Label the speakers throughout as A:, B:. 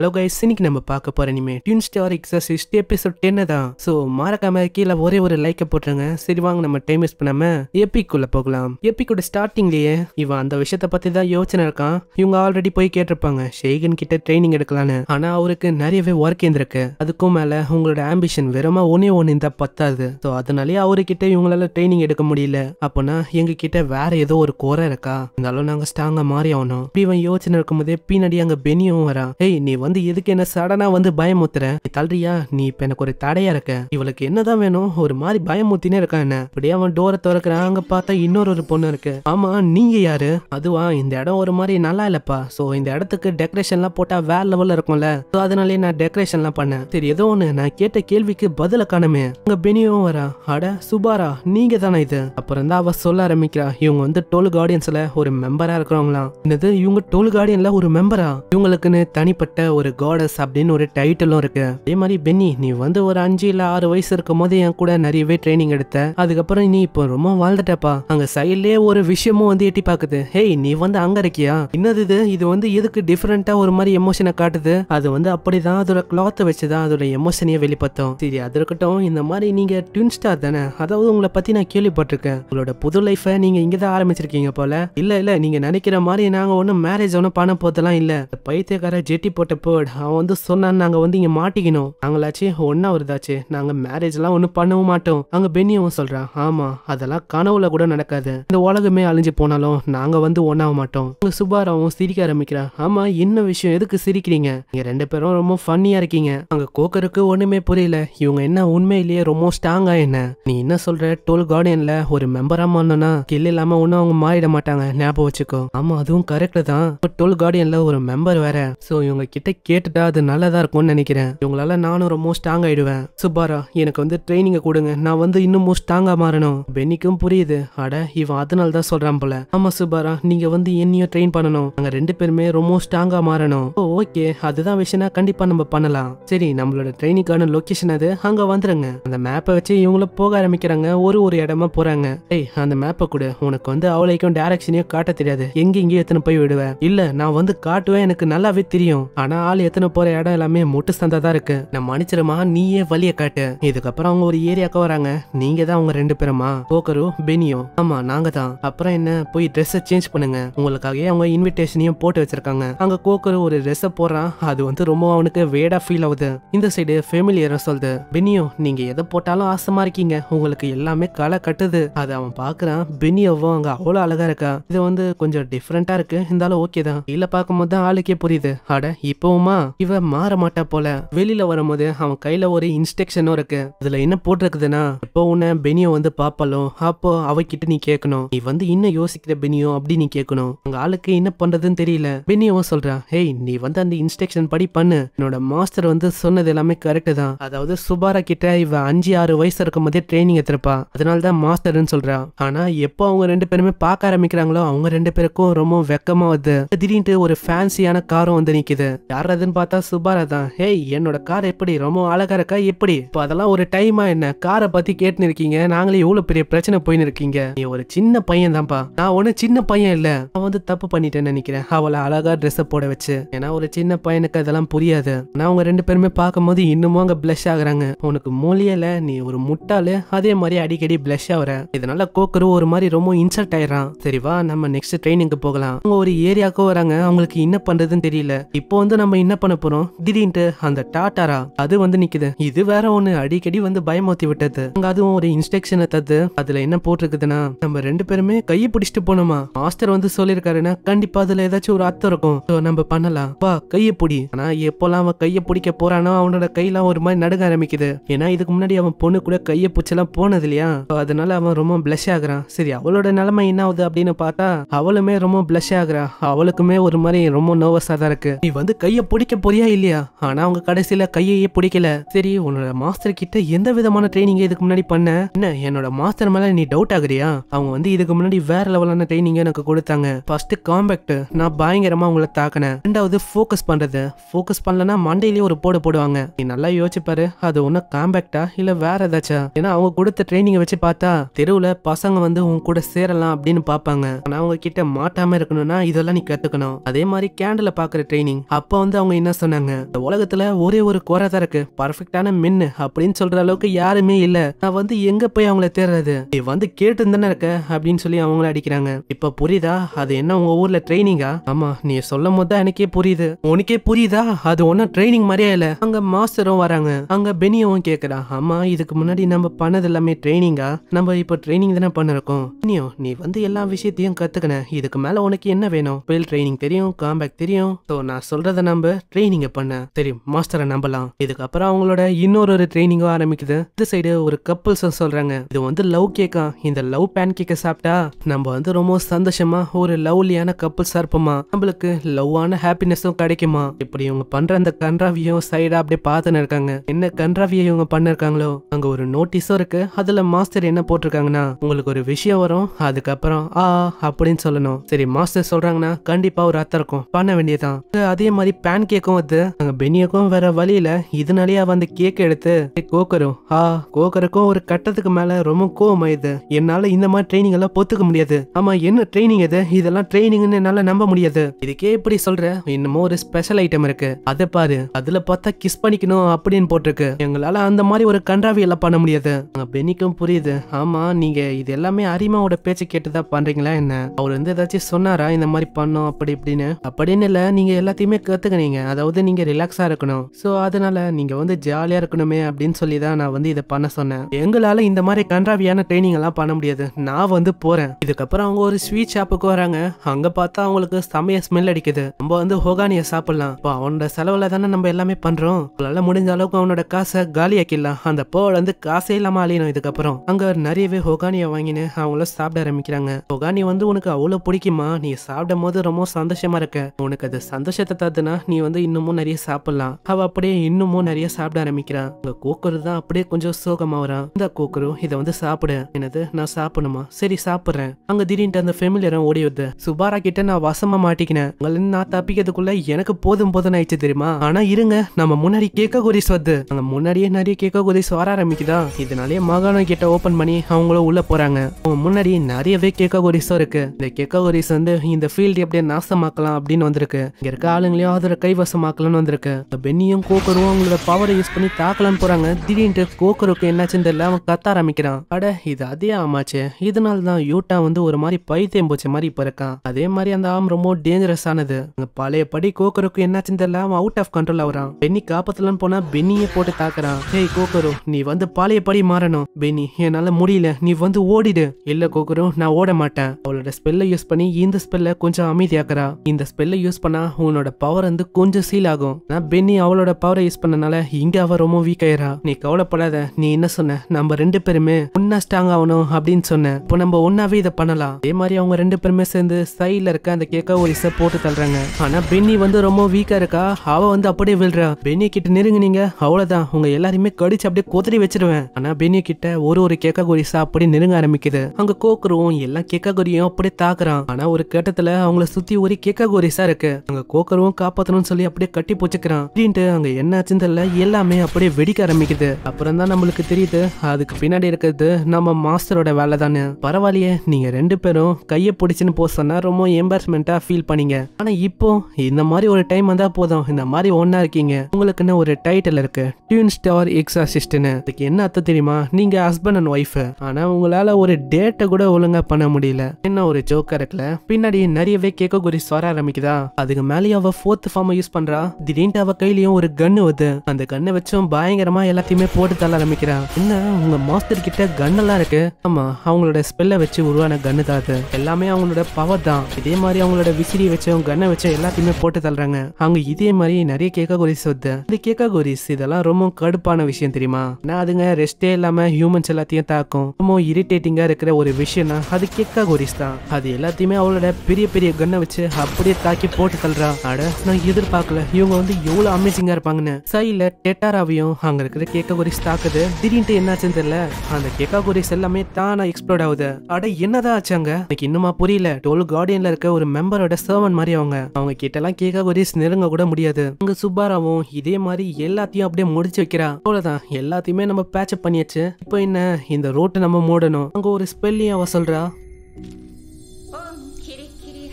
A: hello guys இன்னைக்கு நம்ம பார்க்க போற இனிமே டியூன் ஸ்டார் எக்ஸா எக்ஸசைஸ் எபிசோட் டென்னு தான் ஸோ மறக்காம கீழே ஒரே ஒரு லைக்கை போட்டுருங்க சரி வாங்க நம்ம டைம் வேஸ்ட் பண்ணாம எபிக்குள்ள போகலாம் எபிக்கோட ஸ்டார்டிங்லயே இவன் அந்த விஷயத்த பற்றி தான் யோசனை இருக்கான் இவங்க ஆல்ரெடி போய் கேட்டிருப்பாங்க ஷேகன் கிட்ட ட்ரைனிங் எடுக்கலான்னு ஆனால் அவருக்கு நிறையவே ஒர்க் இருந்திருக்கு அதுக்கும் மேலே உங்களோட ஆம்பிஷன் வெறுமா ஒன்னே ஒன்று இருந்தா பத்தாது ஸோ அதனாலேயே அவர்கிட்ட இவங்களால ட்ரைனிங் எடுக்க முடியல அப்போனா எங்ககிட்ட வேற ஏதோ ஒரு குறை இருக்கா இருந்தாலும் நாங்கள் ஸ்ட்ராங்காக மாறி ஆகணும் இப்படி இவன் யோசனை இருக்கும்போதே பின்னாடி அங்கே பெனியும் வரான் ஏய் நீ வந்து எதுக்கு என்ன சடனா வந்து பயமுத்துற தள்ளுறியா நீ இப்ப எனக்கு ஒரு தடையா இருக்க இவளுக்கு என்னதான் வேணும் ஒரு மாதிரி பயமுத்தினே இருக்கா என்ன அப்படியே அவன் டோரை திறக்கிறான் அங்க பார்த்தா இன்னொரு ஒரு பொண்ணு இருக்கு ஆமா நீங்க யாரு அதுவா இந்த இடம் ஒரு மாதிரி நல்லா இல்லப்பா சோ இந்த இடத்துக்கு டெக்கரேஷன்லாம் போட்டா வேற லெவல்ல இருக்கும்ல சோ அதனாலயே நான் டெக்கரேஷன்லாம் பண்ணேன் சரி ஏதோ ஒண்ணு நான் கேட்ட கேள்விக்கு பதில காணுமே உங்க பெனியும் வரா அட சுபாரா நீங்க தானே இது அப்புறம் தான் அவ சொல்ல ஆரம்பிக்கிறா இவங்க வந்து டோல் கார்டியன்ஸ்ல ஒரு மெம்பரா இருக்கிறவங்களாம் என்னது இவங்க டோல் கார்டியன்ல ஒரு மெம்பரா இவங்களுக்குன்னு தனிப்பட்ட ஒரு காடஸ் அப்படின்னு ஒரு டைட்டிலும் இருக்கு அதே மாதிரி பென்னி நீ வந்து ஒரு அஞ்சு இல்ல ஆறு வயசு இருக்கும் போது என் கூட நிறையவே ட்ரைனிங் எடுத்த அதுக்கப்புறம் நீ இப்போ ரொம்ப வாழ்ந்துட்டப்பா அங்க சைட்லயே ஒரு விஷயமும் வந்து எட்டி பாக்குது ஹேய் நீ வந்து அங்க இருக்கியா என்னது இது இது வந்து எதுக்கு டிஃபரெண்டா ஒரு மாதிரி எமோஷனை காட்டுது அது வந்து அப்படிதான் அதோட கிளாத் வச்சுதான் அதோட எமோஷனையே வெளிப்படுத்தும் சரி அது இருக்கட்டும் இந்த மாதிரி நீங்க ட்வின் ஸ்டார் தானே அதாவது உங்களை பத்தி நான் கேள்விப்பட்டிருக்கேன் உங்களோட புது லைஃபை நீங்க இங்கதான் தான் ஆரம்பிச்சிருக்கீங்க போல இல்ல இல்ல நீங்க நினைக்கிற மாதிரி நாங்க ஒன்னும் மேரேஜ் ஒன்னும் பண்ண போதெல்லாம் இல்ல பைத்தியக்கார ஜெட்டி போட்ட பேர்ட் அவன் வந்து சொன்னான் நாங்கள் வந்து இங்கே மாட்டிக்கணும் நாங்களாச்சே ஒன்றா வருதாச்சு நாங்கள் மேரேஜ்லாம் ஒன்றும் பண்ணவும் மாட்டோம் அங்கே பென்னியவும் சொல்கிறான் ஆமாம் அதெல்லாம் கனவுல கூட நடக்காது இந்த உலகமே அழிஞ்சு போனாலும் நாங்கள் வந்து ஒன்றாக மாட்டோம் அங்கே சுபாராவும் சிரிக்க ஆரம்பிக்கிறான் ஆமாம் என்ன விஷயம் எதுக்கு சிரிக்கிறீங்க நீங்கள் ரெண்டு பேரும் ரொம்ப ஃபன்னியாக இருக்கீங்க அங்கே கோக்கருக்கு ஒன்றுமே புரியல இவங்க என்ன உண்மையிலேயே ரொம்ப ஸ்ட்ராங்காக என்ன நீ என்ன சொல்கிற டோல் கார்டியனில் ஒரு மெம்பராக மாறணும்னா கில் இல்லாமல் ஒன்றும் அவங்க மாறிட மாட்டாங்க ஞாபகம் வச்சுக்கோ ஆமாம் அதுவும் கரெக்டு தான் டோல் கார்டியனில் ஒரு மெம்பர் வேற ஸோ இவங்க கிட்ட கேட்டுட்டா அது நல்லதாக இருக்கும்னு நினைக்கிறேன் இவங்களால நானும் ரொம்ப ஸ்ட்ராங் ஆயிடுவேன் சுப்பாரா எனக்கு வந்து ட்ரைனிங்கை கொடுங்க நான் வந்து இன்னும் ஸ்ட்ராங்கா மாறணும் பென்னிக்கும் புரியுது அட இவன் அதனால தான் சொல்கிறான் போல ஆமாம் சுப்பாரா நீங்கள் வந்து என்னையும் ட்ரெயின் பண்ணணும் நாங்க ரெண்டு பேருமே ரொம்ப ஸ்ட்ராங்காக மாறணும் ஓகே அதுதான் விஷயம்னா கண்டிப்பாக நம்ம பண்ணலாம் சரி நம்மளோட ட்ரைனிங்கான லொக்கேஷன் அது அங்கே வந்துடுங்க அந்த மேப்பை வச்சு இவங்களும் போக ஆரம்பிக்கிறாங்க ஒரு ஒரு இடமா போகிறாங்க ஏய் அந்த மேப்பை கொடு உனக்கு வந்து அவளைக்கும் டைரக்ஷனையும் காட்ட தெரியாது எங்கே இங்கே எத்தனை போய் விடுவேன் இல்லை நான் வந்து காட்டுவேன் எனக்கு நல்லாவே தெரியும் ஆனால் ஆள் எத்தனை போற இடம் எல்லாமே முட்டு சந்தா தான் இருக்கு நான் மன்னிச்சிருமா நீயே வழிய காட்டு இதுக்கப்புறம் அவங்க ஒரு ஏரியாக்கு வராங்க நீங்க தான் அவங்க ரெண்டு பேருமா போக்கரு பெனியோ ஆமா நாங்க தான் அப்புறம் என்ன போய் ட்ரெஸ்ஸை சேஞ்ச் பண்ணுங்க உங்களுக்காகவே அவங்க இன்விடேஷனையும் போட்டு வச்சிருக்காங்க அங்க கோக்கரு ஒரு ட்ரெஸ்ஸை போடுறான் அது வந்து ரொம்ப அவனுக்கு வேடா ஃபீல் ஆகுது இந்த சைடு ஃபெமிலியரும் சொல்லுது பெனியோ நீங்க எதை போட்டாலும் ஆசமா இருக்கீங்க உங்களுக்கு எல்லாமே களை கட்டுது அதை அவன் பாக்குறான் பெனியோவும் அங்க அவ்வளவு அழகா இருக்கா இது வந்து கொஞ்சம் டிஃப்ரெண்டா இருக்கு இருந்தாலும் ஓகே தான் இல்ல பார்க்கும்போது தான் ஆளுக்கே புரியுது அட இப்போ இப்பவுமா இவ மாற மாட்டா போல வெளியில வரும்போது அவன் கையில ஒரு இன்ஸ்ட்ரக்ஷனும் இருக்கு இதுல என்ன போட்டிருக்குதுன்னா இப்போ உன்ன பெனியோ வந்து பாப்பாலோ அப்போ அவகிட்ட நீ கேட்கணும் நீ வந்து இன்னும் யோசிக்கிற பெனியோ அப்படி நீ கேட்கணும் உங்க ஆளுக்கு என்ன பண்றதுன்னு தெரியல பெனியோ சொல்றான் ஹேய் நீ வந்து அந்த இன்ஸ்ட்ரக்ஷன் படி பண்ணு என்னோட மாஸ்டர் வந்து சொன்னது எல்லாமே கரெக்ட் தான் அதாவது சுபாரா கிட்ட இவ அஞ்சு ஆறு வயசு இருக்கும் போதே ட்ரைனிங் எடுத்திருப்பா அதனால தான் மாஸ்டர்னு சொல்றா ஆனா எப்போ அவங்க ரெண்டு பேருமே பார்க்க ஆரம்பிக்கிறாங்களோ அவங்க ரெண்டு பேருக்கும் ரொம்ப வெக்கமா வருது திடீர்னு ஒரு ஃபேன்சியான காரம் வந்து நிக்குது யாரதுன்னு பார்த்தா சுபாரா தான் ஹேய் என்னோட கார் எப்படி ரொம்ப அழகா இருக்கா எப்படி இப்போ அதெல்லாம் ஒரு டைமா என்ன காரை பத்தி கேட்டுன்னு இருக்கீங்க நாங்களே எவ்வளவு பெரிய பிரச்சனை போயின்னு இருக்கீங்க நீ ஒரு சின்ன பையன் தான்ப்பா நான் ஒன்னும் சின்ன பையன் இல்ல நான் வந்து தப்பு பண்ணிட்டேன்னு நினைக்கிறேன் அவளை அழகா ட்ரெஸ் போட வச்சு ஏன்னா ஒரு சின்ன பையனுக்கு அதெல்லாம் புரியாது ஆனா அவங்க ரெண்டு பேருமே பார்க்கும்போது இன்னமும் அங்க பிளஷ் ஆகுறாங்க உனக்கு மூலியல நீ ஒரு முட்டாளு அதே மாதிரி அடிக்கடி பிளஷ் ஆகுற இதனால கோக்கரு ஒரு மாதிரி ரொம்ப இன்சல்ட் ஆயிடுறான் சரிவா நம்ம நெக்ஸ்ட் ட்ரெயினுக்கு போகலாம் அவங்க ஒரு ஏரியாவுக்கு வராங்க அவங்களுக்கு என்ன பண்றதுன்னு தெரியல இப்போ வந்து நம்ம நம்ம என்ன பண்ண போறோம் திடீர்னு அந்த டாட்டாரா அது வந்து நிக்குது இது வேற ஒண்ணு அடிக்கடி வந்து பயமாத்தி விட்டது அங்க அதுவும் ஒரு இன்ஸ்ட்ரக்ஷனை தத்து அதுல என்ன போட்டிருக்குதுன்னா நம்ம ரெண்டு பேருமே கையை பிடிச்சிட்டு போனோமா மாஸ்டர் வந்து சொல்லியிருக்காருன்னா கண்டிப்பா அதுல ஏதாச்சும் ஒரு அர்த்தம் இருக்கும் நம்ம பண்ணலாம் வா கையை பிடி ஆனா எப்போல்லாம் அவன் கையை பிடிக்க போறானோ அவனோட கையெல்லாம் ஒரு மாதிரி நடுக ஆரம்பிக்குது ஏன்னா இதுக்கு முன்னாடி அவன் பொண்ணு கூட கையை பிடிச்செல்லாம் போனது இல்லையா அதனால அவன் ரொம்ப பிளஷ் ஆகுறான் சரி அவளோட நிலைமை என்ன ஆகுது அப்படின்னு பார்த்தா அவளுமே ரொம்ப பிளஷ் ஆகுறா அவளுக்குமே ஒரு மாதிரி ரொம்ப நர்வஸா தான் இருக்கு நீ வந்து கைய கையை பிடிக்க போறியா இல்லையா ஆனா அவங்க கடைசியில கையையே பிடிக்கல சரி உன்னோட மாஸ்டர் கிட்ட எந்த விதமான ட்ரைனிங் இதுக்கு முன்னாடி பண்ண என்ன என்னோட மாஸ்டர் மேல நீ டவுட் ஆகுறியா அவங்க வந்து இதுக்கு முன்னாடி வேற லெவலான ட்ரைனிங் எனக்கு கொடுத்தாங்க ஃபர்ஸ்ட் காம்பேக்ட் நான் பயங்கரமா உங்களை தாக்கினேன் ரெண்டாவது ஃபோக்கஸ் பண்றது ஃபோக்கஸ் பண்ணலன்னா மண்டையிலேயே ஒரு போடு போடுவாங்க நீ நல்லா யோசிச்சுப்பாரு அது ஒன்னும் காம்பேக்டா இல்ல வேற ஏதாச்சா ஏன்னா அவங்க கொடுத்த ட்ரைனிங்கை வச்சு பார்த்தா தெருவுல பசங்க வந்து உன் கூட சேரலாம் அப்படின்னு பாப்பாங்க ஆனா அவங்க கிட்ட மாட்டாம இருக்கணும்னா இதெல்லாம் நீ கத்துக்கணும் அதே மாதிரி கேண்டில் பாக்குற ட்ரைனிங் அப்ப வந்து அவங்க என்ன சொன்னாங்க இந்த உலகத்துல ஒரே ஒரு குறை தான் இருக்கு பர்ஃபெக்டான மின்னு அப்படின்னு சொல்ற அளவுக்கு யாருமே இல்ல நான் வந்து எங்க போய் அவங்கள தேடுறது நீ வந்து கேட்டு தானே இருக்க அப்படின்னு சொல்லி அவங்கள அடிக்கிறாங்க இப்ப புரியுதா அது என்ன உங்க ஊர்ல ட்ரைனிங்கா ஆமா நீ சொல்லும் போது தான் எனக்கே புரியுது உனக்கே புரியுதா அது ஒன்னும் ட்ரைனிங் மாதிரியே இல்ல அங்க மாஸ்டரும் வராங்க அங்க பெனியவும் கேக்குறா ஆமா இதுக்கு முன்னாடி நம்ம பண்ணது எல்லாமே ட்ரைனிங்கா நம்ம இப்ப ட்ரைனிங் தானே பண்ணிருக்கோம் பெனியோ நீ வந்து எல்லா விஷயத்தையும் கத்துக்கணும் இதுக்கு மேல உனக்கு என்ன வேணும் ட்ரைனிங் தெரியும் காம்பேக் தெரியும் நான் சொல்றதை நம்ம நம்ம ட்ரைனிங்கை பண்ண சரி மாஸ்டரை நம்பலாம் இதுக்கப்புறம் அவங்களோட இன்னொரு ஒரு ட்ரைனிங்கும் ஆரம்பிக்குது இந்த சைடு ஒரு கப்புள்ஸும் சொல்றாங்க இது வந்து லவ் கேக்கா இந்த லவ் பேன் கேக்கை சாப்பிட்டா நம்ம வந்து ரொம்ப சந்தோஷமா ஒரு லவ்லியான கப்புள்ஸா இருப்போமா நம்மளுக்கு லவ்வான ஹாப்பினஸும் கிடைக்குமா இப்படி இவங்க பண்ற அந்த கன்றாவியும் சைடா அப்படியே பார்த்துன்னு இருக்காங்க என்ன கன்றாவியை இவங்க பண்ணிருக்காங்களோ அங்க ஒரு நோட்டீஸும் இருக்கு அதுல மாஸ்டர் என்ன போட்டிருக்காங்கன்னா உங்களுக்கு ஒரு விஷயம் வரும் அதுக்கப்புறம் ஆ அப்படின்னு சொல்லணும் சரி மாஸ்டர் சொல்றாங்கன்னா கண்டிப்பா ஒரு அர்த்தம் இருக்கும் பண்ண வேண்டியதான் அதே மாதிரி பேன் கேக்கும் வந்து அங்க பெனியக்கும் வேற வழியில இதனாலேயே அவன் அந்த கேக் எடுத்து கோக்கரும் ஆ கோக்கருக்கும் ஒரு கட்டத்துக்கு மேல ரொம்ப கோவம் ஆயுது என்னால இந்த மாதிரி ட்ரைனிங் எல்லாம் பொத்துக்க முடியாது ஆமா என்ன ட்ரைனிங் இது இதெல்லாம் ட்ரைனிங்னு என்னால நம்ப முடியாது இதுக்கே இப்படி சொல்ற இன்னமும் ஒரு ஸ்பெஷல் ஐட்டம் இருக்கு அதை பாரு அதுல பார்த்தா கிஸ் பண்ணிக்கணும் அப்படின்னு போட்டிருக்கு எங்களால அந்த மாதிரி ஒரு கன்றாவி எல்லாம் பண்ண முடியாது அங்க பெனிக்கும் புரியுது ஆமா நீங்க இது எல்லாமே அரிமாவோட பேச்சு கேட்டுதான் பண்றீங்களா என்ன அவர் வந்து ஏதாச்சும் சொன்னாரா இந்த மாதிரி பண்ணோம் அப்படி இப்படின்னு அப்படின்னு இல்ல நீங்க எல்லாத்தையுமே கத்துக்க நீங்க அதாவது நீங்கள் ரிலாக்ஸாக இருக்கணும் ஸோ அதனால நீங்கள் வந்து ஜாலியாக இருக்கணுமே அப்படின்னு சொல்லி தான் நான் வந்து இதை பண்ண சொன்னேன் எங்களால் இந்த மாதிரி கன்றாவியான ட்ரைனிங் எல்லாம் பண்ண முடியாது நான் வந்து போகிறேன் இதுக்கப்புறம் அவங்க ஒரு ஸ்வீட் ஷாப்புக்கு வராங்க அங்கே பார்த்தா அவங்களுக்கு செமைய ஸ்மெல் அடிக்குது நம்ம வந்து ஹோகானிய சாப்பிடலாம் இப்போ அவனோட செலவுல தானே நம்ம எல்லாமே பண்ணுறோம் அவங்களால முடிஞ்ச அளவுக்கு அவனோட காசை காலியாக்கிடலாம் அந்த போல வந்து காசே இல்லாமல் அழியணும் இதுக்கப்புறம் அங்கே நிறையவே ஹோகானிய வாங்கினு அவங்கள சாப்பிட ஆரம்பிக்கிறாங்க ஹோகானி வந்து உனக்கு அவ்வளோ பிடிக்குமா நீ சாப்பிடும் போது ரொம்ப சந்தோஷமா இருக்க உனக்கு அது சந்தோஷத்தை தத்துனா நீ வந்து இன்னமும் நிறைய சாப்பிடலாம் அவ அப்படியே இன்னமும் நிறைய சாப்பிட ஆரம்பிக்கிறான் உங்க கோக்கரு தான் அப்படியே கொஞ்சம் சோகமா இந்த கோக்கரும் இதை வந்து சாப்பிடு என்னது நான் சாப்பிடணுமா சரி சாப்பிடுறேன் அங்க திடீர்னு அந்த ஃபெமிலியரும் ஓடி வருது சுபாரா கிட்ட நான் வசமா மாட்டிக்கினேன் நான் தப்பிக்கிறதுக்குள்ள எனக்கு போதும் போதும் ஆயிடுச்சு தெரியுமா ஆனா இருங்க நம்ம முன்னாடி கேக்க கோரிஸ் வருது அங்க முன்னாடியே நிறைய கேக்க கோரிஸ் வர ஆரம்பிக்குதா இதனாலே மாகாணம் கிட்ட ஓபன் பண்ணி அவங்களும் உள்ள போறாங்க முன்னாடி நிறையவே கேக்க கோரிஸும் இருக்கு இந்த கேக்க கோரிஸ் வந்து இந்த ஃபீல்டு எப்படியே நாசமாக்கலாம் அப்படின்னு வந்திருக்கு இங்க இருக்க ஆளுங்களையும் அது சமுத்திர கைவசமாக்கலாம்னு வந்திருக்கேன் பென்னியும் கோக்கரும் அவங்களோட பவரை யூஸ் பண்ணி தாக்கலாம்னு போறாங்க திடீர்னு கோக்கருக்கு என்னாச்சுன்னு தெரியல அவன் கத்த ஆரம்பிக்கிறான் அட இது அதே ஆமாச்சு இதனால தான் யூட்டா வந்து ஒரு மாதிரி பைத்தியம் போச்ச மாதிரி இப்ப இருக்கான் அதே மாதிரி அந்த ஆம் ரொம்ப டேஞ்சரஸ் ஆனது பழைய படி கோக்கருக்கு என்னாச்சுன்னு தெரியல அவன் அவுட் ஆஃப் கண்ட்ரோல் ஆகுறான் பென்னி காப்பத்தலன்னு போனா பென்னியே போட்டு தாக்குறான் ஹேய் கோக்கரு நீ வந்து படி மாறணும் பெனி என்னால முடியல நீ வந்து ஓடிடு இல்ல கோக்கரு நான் ஓட மாட்டேன் அவளோட ஸ்பெல்ல யூஸ் பண்ணி இந்த ஸ்பெல்ல கொஞ்சம் அமைதியாக்குறா இந்த ஸ்பெல்ல யூஸ் பண்ணா உன்னோட பவர் வந்து கொஞ்சம் சீல் ஆகும் பென்னி அவளோட பவரை யூஸ் பண்ணனால இங்க அவ ரொம்ப வீக் ஆயிரா நீ கவலைப்படாத நீ என்ன சொன்ன நம்ம ரெண்டு பேருமே ஒன்னா ஸ்ட்ராங் ஆகணும் அப்படின்னு சொன்னேன் இப்போ நம்ம ஒன்னாவே இதை பண்ணலாம் அதே மாதிரி அவங்க ரெண்டு பேருமே சேர்ந்து சைட்ல இருக்க அந்த கேக்க ஒரு இசை போட்டு தள்ளுறாங்க ஆனா பென்னி வந்து ரொம்ப வீக்கா இருக்கா அவ வந்து அப்படியே விழுறா பென்னி கிட்ட நீங்க அவ்வளவுதான் உங்க எல்லாரையுமே கடிச்சு அப்படியே கொத்தடி வச்சிருவேன் ஆனா பென்னி கிட்ட ஒரு ஒரு கேக்க கொரிசா அப்படியே நெருங்க ஆரம்பிக்குது அங்க கோக்குருவும் எல்லாம் கேக்க கொரியும் அப்படியே தாக்குறான் ஆனா ஒரு கட்டத்துல அவங்கள சுத்தி ஒரு கேக்க கொரிசா இருக்கு அங்க கோக்குருவும் காப்பாத்த காப்பாற்றணும்னு சொல்லி அப்படியே கட்டி போச்சுக்கிறான் அப்படின்ட்டு அங்கே என்ன ஆச்சுன்னு தெரியல எல்லாமே அப்படியே வெடிக்க ஆரம்பிக்குது அப்புறம் தான் நம்மளுக்கு தெரியுது அதுக்கு பின்னாடி இருக்கிறது நம்ம மாஸ்டரோட வேலை தானே பரவாயில்லையே நீங்கள் ரெண்டு பேரும் கையை பிடிச்சின்னு போக சொன்னால் ரொம்ப எம்பாரஸ்மெண்ட்டாக ஃபீல் பண்ணீங்க ஆனால் இப்போ இந்த மாதிரி ஒரு டைம் வந்தால் போதும் இந்த மாதிரி ஒன்றா இருக்கீங்க உங்களுக்குன்னு ஒரு டைட்டில் இருக்கு டியூன் ஸ்டார் எக்ஸாசிஸ்ட்னு அதுக்கு என்ன அர்த்தம் தெரியுமா நீங்கள் ஹஸ்பண்ட் அண்ட் ஒய்ஃப் ஆனால் உங்களால் ஒரு டேட்டை கூட ஒழுங்காக பண்ண முடியல என்ன ஒரு ஜோக்கா இருக்குல்ல பின்னாடி நிறையவே கேட்கக்கூடிய சொர ஆரம்பிக்குதா அதுக்கு மேலே அவள் ஃபோர்த் யூனிஃபார்மை யூஸ் பண்றா திடீர்னு அவ கையிலயும் ஒரு கன்னு வருது அந்த கண்ணை வச்சும் பயங்கரமா எல்லாத்தையுமே போட்டு தள்ள ஆரம்பிக்கிறான் என்ன உங்க மாஸ்டர் கிட்ட எல்லாம் இருக்கு ஆமா அவங்களோட ஸ்பெல்ல வச்சு உருவான கன்னு தான் அது எல்லாமே அவங்களோட பவர் தான் இதே மாதிரி அவங்களோட விசிறி வச்சும் கண்ணை வச்சு எல்லாத்தையுமே போட்டு தள்ளுறாங்க அவங்க இதே மாதிரி நிறைய கேக்காகோரிஸ் வருது இந்த கோரிஸ் இதெல்லாம் ரொம்ப கடுப்பான விஷயம் தெரியுமா நான் அதுங்க ரெஸ்டே இல்லாம ஹியூமன்ஸ் எல்லாத்தையும் தாக்கும் ரொம்ப இரிட்டேட்டிங்கா இருக்கிற ஒரு விஷயம்னா அது கோரிஸ் தான் அது எல்லாத்தையுமே அவளோட பெரிய பெரிய கண்ணை வச்சு அப்படியே தாக்கி போட்டு தள்ளுறான் அட நான் எதிர்பார்க்கல இவங்க வந்து எவ்வளவு அமேசிங்கா இருப்பாங்கன்னு சைல டெட்டாராவையும் அங்க இருக்கிற கேக்காகோரிஸ் தாக்குது திடீர்னு என்னாச்சுன்னு தெரியல அந்த கேக்காகோரிஸ் எல்லாமே தானா எக்ஸ்ப்ளோர்ட் ஆகுது அட என்னதான் ஆச்சு அங்க எனக்கு இன்னுமா புரியல டோல் கார்டியன்ல இருக்க ஒரு மெம்பரோட சர்வன் மாதிரி அவங்க அவங்க கிட்ட எல்லாம் கேக்காகோரிஸ் நெருங்க கூட முடியாது அங்க சுப்பாராவும் இதே மாதிரி எல்லாத்தையும் அப்படியே முடிச்சு வைக்கிறா அவ்வளவுதான் எல்லாத்தையுமே நம்ம பேட்சப் பண்ணியாச்சு இப்போ என்ன இந்த ரோட்டை நம்ம மூடணும் அங்க ஒரு ஸ்பெல்லையும் அவ சொல்றா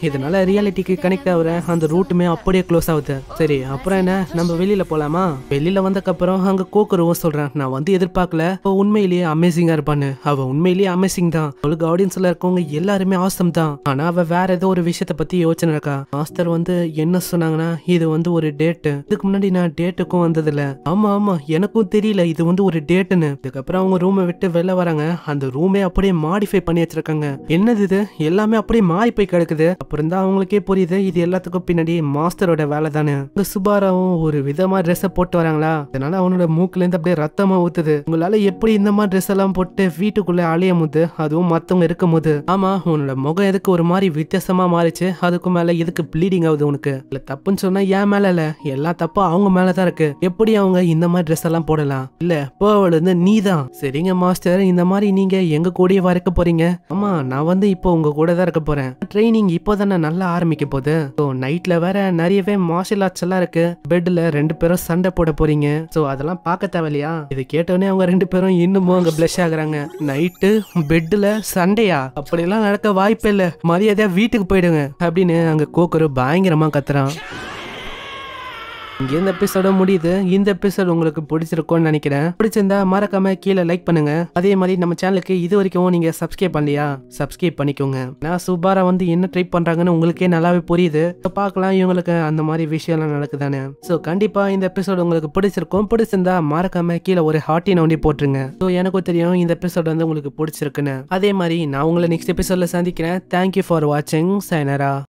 A: இதனால ரியாலிட்டிக்கு கனெக்ட் ஆகுற அந்த ரூட்டுமே அப்படியே க்ளோஸ் ஆகுது சரி அப்புறம் என்ன நம்ம வெளியில போலாமா வெளியில வந்தக்கப்புறம் அங்க கோக்குருவோ சொல்றேன் நான் வந்து எதிர்பார்க்கல உண்மையிலேயே அமேசிங்கா இருப்பான்னு அவ உண்மையிலேயே அமேசிங் தான் அவளுக்கு ஆடியன்ஸ்ல இருக்கவங்க எல்லாருமே ஆசம் தான் ஆனா அவ வேற ஏதோ ஒரு விஷயத்த பத்தி யோசனை இருக்கா மாஸ்டர் வந்து என்ன சொன்னாங்கன்னா இது வந்து ஒரு டேட்டு இதுக்கு முன்னாடி நான் டேட்டுக்கும் வந்ததில்ல ஆமா ஆமா எனக்கும் தெரியல இது வந்து ஒரு டேட்டுன்னு இதுக்கப்புறம் அவங்க ரூமை விட்டு வெளில வராங்க அந்த ரூமே அப்படியே மாடிஃபை பண்ணி வச்சிருக்காங்க என்னது இது எல்லாமே அப்படியே மாறி போய் கிடக்குது அப்புறம் அவங்களுக்கே புரியுது இது எல்லாத்துக்கும் பின்னாடி மாஸ்டரோட வேலை தானே சுபாராவும் ஒரு விதமா ட்ரெஸ்ஸை போட்டு வராங்களா அதனால அவனோட மூக்குலேருந்து அப்படியே ரத்தமா ஊத்துது உங்களால எப்படி இந்த மாதிரி ட்ரெஸ் எல்லாம் போட்டு வீட்டுக்குள்ள அழியும் போது அதுவும் மத்தவங்க இருக்கும் போது ஆமா உன்னோட முகம் எதுக்கு ஒரு மாதிரி வித்தியாசமா மாறிச்சு அதுக்கு மேல எதுக்கு ப்ளீடிங் ஆகுது உனக்கு இல்ல தப்புன்னு சொன்னா ஏன் மேல இல்ல எல்லா தப்பும் அவங்க மேலதான் இருக்கு எப்படி அவங்க இந்த மாதிரி ட்ரெஸ் எல்லாம் போடலாம் இல்ல போவல் வந்து நீ தான் சரிங்க மாஸ்டர் இந்த மாதிரி நீங்க எங்க கூடயே வரைக்க போறீங்க ஆமா நான் வந்து இப்போ உங்க கூட தான் இருக்க போறேன் ட்ரைனிங் இப்போ தானே நல்லா ஆரம்பிக்க போகுது ஸோ நைட்டில் வேற நிறையவே மார்ஷியல் ஆர்ட்ஸ் எல்லாம் இருக்கு பெட்டில் ரெண்டு பேரும் சண்டை போட போறீங்க ஸோ அதெல்லாம் பார்க்க தேவையா இது கேட்டவனே அவங்க ரெண்டு பேரும் இன்னமும் அங்கே பிளஷ் ஆகுறாங்க நைட்டு பெட்டில் சண்டையா அப்படிலாம் நடக்க வாய்ப்பே இல்லை மரியாதையா வீட்டுக்கு போயிடுங்க அப்படின்னு அங்கே கோக்கரு பயங்கரமாக கத்துறான் இங்கே இந்த எபிசோட முடியுது இந்த எபிசோட் உங்களுக்கு பிடிச்சிருக்கும்னு நினைக்கிறேன் பிடிச்சிருந்தா மறக்காம கீழே லைக் பண்ணுங்க அதே மாதிரி நம்ம சேனலுக்கு இது வரைக்கும் நீங்க சப்ஸ்கிரைப் பண்ணலையா சப்ஸ்கிரைப் பண்ணிக்கோங்க நான் சுபாரா வந்து என்ன ட்ரை பண்றாங்கன்னு உங்களுக்கே நல்லாவே புரியுது பார்க்கலாம் இவங்களுக்கு அந்த மாதிரி விஷயம்லாம் நடக்குதானே ஸோ கண்டிப்பா இந்த எபிசோட் உங்களுக்கு பிடிச்சிருக்கும் பிடிச்சிருந்தா மறக்காம கீழே ஒரு ஹார்ட்டி நோண்டி போட்டுருங்க ஸோ எனக்கும் தெரியும் இந்த எபிசோட் வந்து உங்களுக்கு பிடிச்சிருக்குன்னு அதே மாதிரி நான் உங்களை நெக்ஸ்ட் எபிசோட்ல சந்திக்கிறேன் தேங்க்யூ ஃபார் வாட்சிங் சைனரா